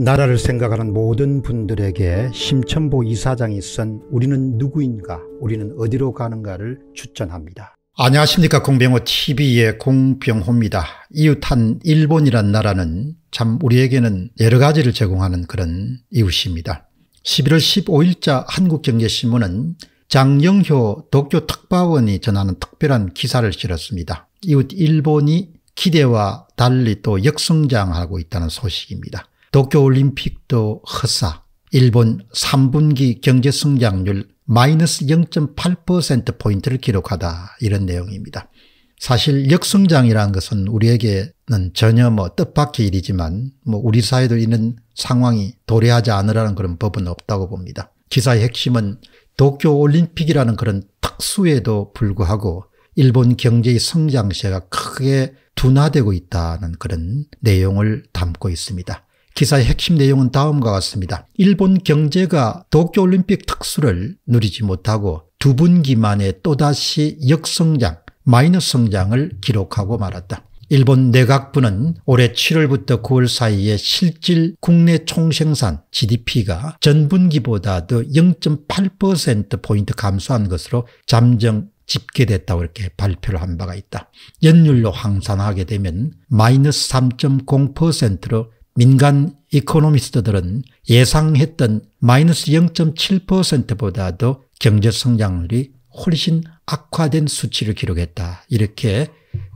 나라를 생각하는 모든 분들에게 심천보 이사장이 쓴 우리는 누구인가 우리는 어디로 가는가를 추천합니다. 안녕하십니까 공병호TV의 공병호입니다. 이웃한 일본이란 나라는 참 우리에게는 여러 가지를 제공하는 그런 이웃입니다. 11월 15일자 한국경제신문은 장영효 도쿄 특파원이 전하는 특별한 기사를 실었습니다. 이웃 일본이 기대와 달리 또 역성장하고 있다는 소식입니다. 도쿄올림픽도 허사 일본 3분기 경제성장률 마이너스 0.8%포인트를 기록하다 이런 내용입니다. 사실 역성장이라는 것은 우리에게는 전혀 뭐 뜻밖의 일이지만 뭐 우리 사회도 이는 상황이 도래하지 않으라는 그런 법은 없다고 봅니다. 기사의 핵심은 도쿄올림픽이라는 그런 특수에도 불구하고 일본 경제의 성장세가 크게 둔화되고 있다는 그런 내용을 담고 있습니다. 기사의 핵심 내용은 다음과 같습니다. 일본 경제가 도쿄올림픽 특수를 누리지 못하고 두 분기만에 또다시 역성장, 마이너스 성장을 기록하고 말았다. 일본 내각부는 올해 7월부터 9월 사이에 실질 국내 총생산 GDP가 전분기보다 더 0.8%포인트 감소한 것으로 잠정 집계됐다고 이렇게 발표를 한 바가 있다. 연율로 환산하게 되면 마이너스 3.0%로 민간 이코노미스트들은 예상했던 마이너스 0.7%보다도 경제성장률이 훨씬 악화된 수치를 기록했다. 이렇게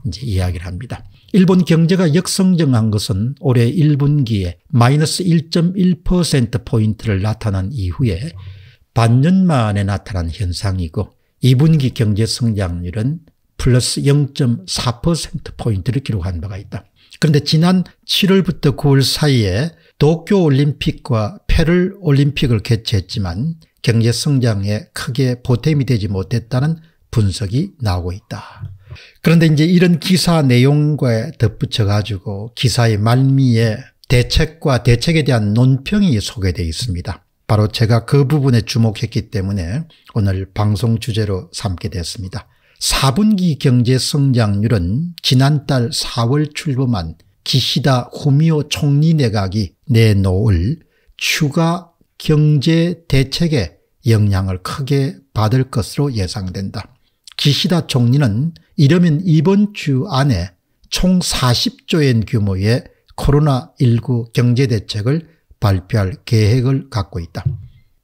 이제 이야기를 합니다. 일본 경제가 역성장한 것은 올해 1분기에 마이너스 1.1%포인트를 나타난 이후에 반년 만에 나타난 현상이고 2분기 경제성장률은 플러스 0.4%포인트를 기록한 바가 있다. 그런데 지난 7월부터 9월 사이에 도쿄올림픽과 페를올림픽을 개최했지만 경제성장에 크게 보탬이 되지 못했다는 분석이 나오고 있다. 그런데 이제 이런 기사 내용과 덧붙여 가지고 기사의 말미에 대책과 대책에 대한 논평이 소개되어 있습니다. 바로 제가 그 부분에 주목했기 때문에 오늘 방송 주제로 삼게 됐습니다. 4분기 경제 성장률은 지난달 4월 출범한 기시다 후미오 총리 내각이 내놓을 추가 경제 대책에 영향을 크게 받을 것으로 예상된다. 기시다 총리는 이러면 이번 주 안에 총 40조엔 규모의 코로나19 경제대책을 발표할 계획을 갖고 있다.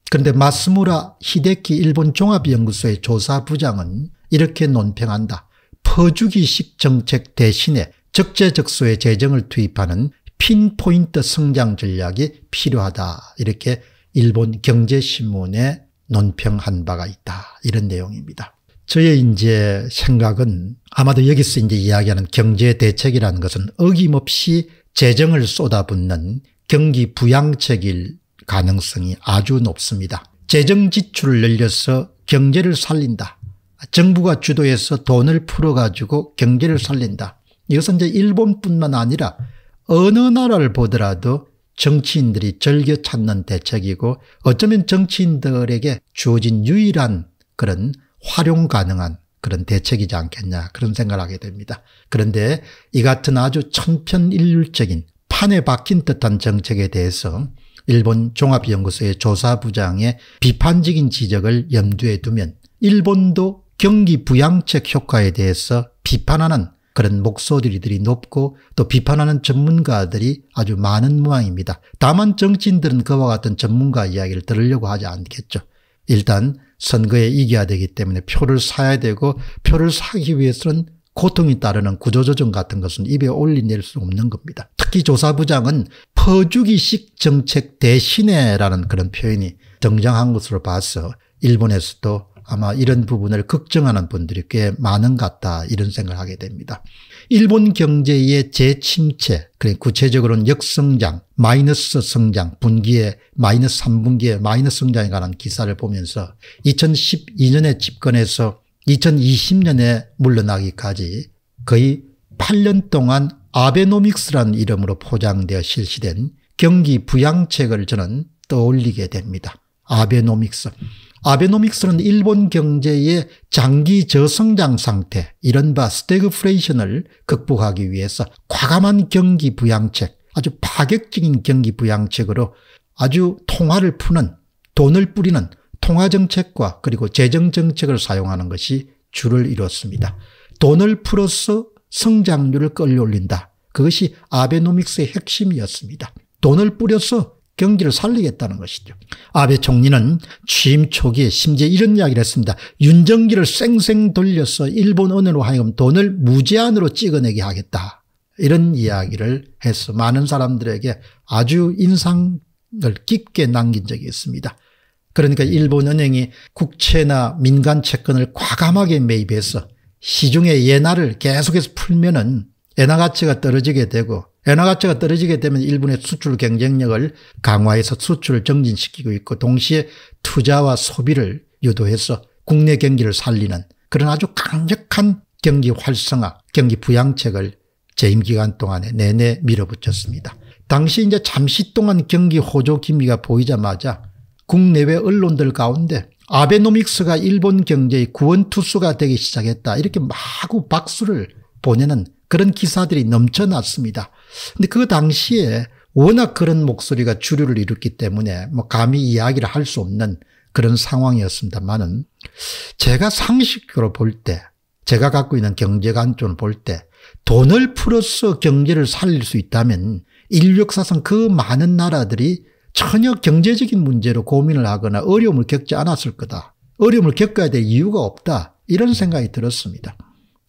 그런데 마스무라 히데키 일본 종합연구소의 조사부장은 이렇게 논평한다. 퍼주기식 정책 대신에 적재적소의 재정을 투입하는 핀포인트 성장 전략이 필요하다. 이렇게 일본 경제신문에 논평한 바가 있다. 이런 내용입니다. 저의 이제 생각은 아마도 여기서 이제 이야기하는 경제 대책이라는 것은 어김없이 재정을 쏟아붓는 경기 부양책일 가능성이 아주 높습니다. 재정 지출을 늘려서 경제를 살린다. 정부가 주도해서 돈을 풀어가지고 경제를 살린다. 이것은 이제 일본뿐만 아니라 어느 나라를 보더라도 정치인들이 즐겨 찾는 대책이고 어쩌면 정치인들에게 주어진 유일한 그런 활용 가능한 그런 대책이지 않겠냐 그런 생각을 하게 됩니다. 그런데 이 같은 아주 천편일률적인 판에 박힌 듯한 정책에 대해서 일본 종합연구소의 조사부장의 비판적인 지적을 염두에 두면 일본도 경기 부양책 효과에 대해서 비판하는 그런 목소리들이 높고 또 비판하는 전문가들이 아주 많은 모양입니다. 다만 정치인들은 그와 같은 전문가 이야기를 들으려고 하지 않겠죠. 일단 선거에 이겨야 되기 때문에 표를 사야 되고 표를 사기 위해서는 고통이 따르는 구조조정 같은 것은 입에 올리낼 수 없는 겁니다. 특히 조사부장은 퍼주기식 정책 대신에라는 그런 표현이 등장한 것으로 봐서 일본에서도 아마 이런 부분을 걱정하는 분들이 꽤 많은 것 같다 이런 생각을 하게 됩니다. 일본 경제의 재침체, 그러니까 구체적으로는 역성장, 마이너스 성장, 분기에 마이너스 3분기에 마이너스 성장에 관한 기사를 보면서 2012년에 집권해서 2020년에 물러나기까지 거의 8년 동안 아베노믹스라는 이름으로 포장되어 실시된 경기 부양책을 저는 떠올리게 됩니다. 아베노믹스. 아베노믹스는 일본 경제의 장기 저성장 상태 이른바 스태그프레이션을 극복하기 위해서 과감한 경기 부양책 아주 파격적인 경기 부양책으로 아주 통화를 푸는 돈을 뿌리는 통화정책과 그리고 재정정책을 사용하는 것이 주를 이뤘습니다. 돈을 풀어서 성장률을 끌려올린다. 그것이 아베노믹스의 핵심이었습니다. 돈을 뿌려서 경기를 살리겠다는 것이죠. 아베 총리는 취임 초기에 심지어 이런 이야기를 했습니다. 윤정기를 쌩쌩 돌려서 일본 언어로 하여금 돈을 무제한으로 찍어내게 하겠다. 이런 이야기를 해서 많은 사람들에게 아주 인상을 깊게 남긴 적이 있습니다. 그러니까 일본은행이 국채나 민간 채권을 과감하게 매입해서 시중의 예나를 계속해서 풀면은 엔화 가치가 떨어지게 되고 엔화 가치가 떨어지게 되면 일본의 수출 경쟁력을 강화해서 수출을 정진시키고 있고 동시에 투자와 소비를 유도해서 국내 경기를 살리는 그런 아주 강력한 경기 활성화, 경기 부양책을 재임 기간 동안에 내내 밀어붙였습니다. 당시 이제 잠시 동안 경기 호조 기미가 보이자마자 국내외 언론들 가운데 아베노믹스가 일본 경제의 구원투수가 되기 시작했다 이렇게 마구 박수를 보내는 그런 기사들이 넘쳐났습니다. 근데 그 당시에 워낙 그런 목소리가 주류를 이뤘기 때문에 뭐 감히 이야기를 할 수 없는 그런 상황이었습니다만은 제가 상식적으로 볼 때, 제가 갖고 있는 경제관점을 볼때 돈을 풀어서 경제를 살릴 수 있다면 인류 역사상 그 많은 나라들이 전혀 경제적인 문제로 고민을 하거나 어려움을 겪지 않았을 거다. 어려움을 겪어야 될 이유가 없다. 이런 생각이 들었습니다.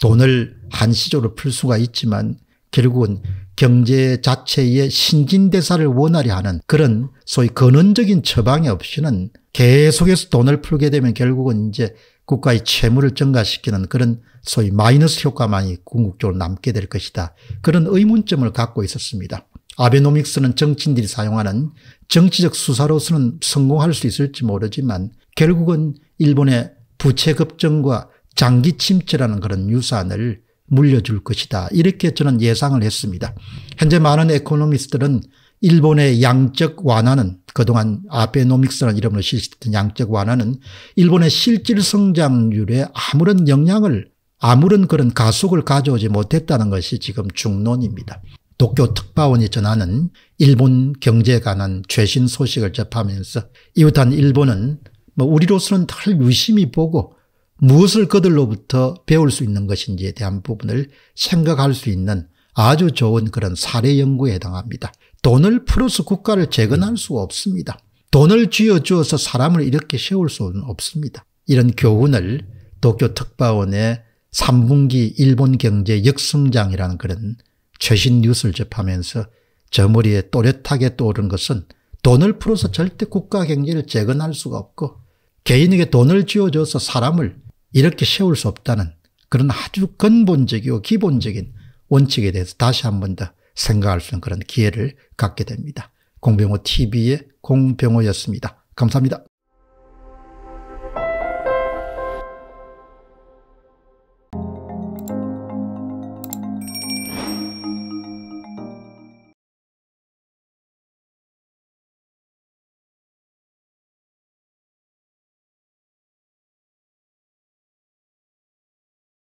돈을 한시조로 풀 수가 있지만 결국은 경제 자체의 신진대사를 원활히 하는 그런 소위 근원적인 처방이 없이는 계속해서 돈을 풀게 되면 결국은 이제 국가의 채무를 증가시키는 그런 소위 마이너스 효과만이 궁극적으로 남게 될 것이다. 그런 의문점을 갖고 있었습니다. 아베노믹스는 정치인들이 사용하는 정치적 수사로서는 성공할 수 있을지 모르지만 결국은 일본의 부채 급증과 장기 침체라는 그런 유산을 물려줄 것이다. 이렇게 저는 예상을 했습니다. 현재 많은 에코노미스트들은 일본의 양적 완화는 그동안 아베노믹스라는 이름으로 실시했던 양적 완화는 일본의 실질 성장률에 아무런 영향을 아무런 그런 가속을 가져오지 못했다는 것이 지금 중론입니다. 도쿄 특파원이 전하는 일본 경제에 관한 최신 소식을 접하면서 이웃한 일본은 뭐 우리로서는 덜 유심히 보고 무엇을 그들로부터 배울 수 있는 것인지에 대한 부분을 생각할 수 있는 아주 좋은 그런 사례 연구에 해당합니다. 돈을 풀어서 국가를 재건할 수 없습니다. 돈을 쥐어주어서 사람을 이렇게 세울 수는 없습니다. 이런 교훈을 도쿄특파원의 3분기 일본 경제 역성장이라는 그런 최신 뉴스를 접하면서 저 머리에 또렷하게 떠오른 것은 돈을 풀어서 절대 국가 경제를 재건할 수가 없고 개인에게 돈을 쥐어줘서 사람을 이렇게 세울 수 없다는 그런 아주 근본적이고 기본적인 원칙에 대해서 다시 한 번 더 생각할 수 있는 그런 기회를 갖게 됩니다. 공병호 TV의 공병호였습니다. 감사합니다.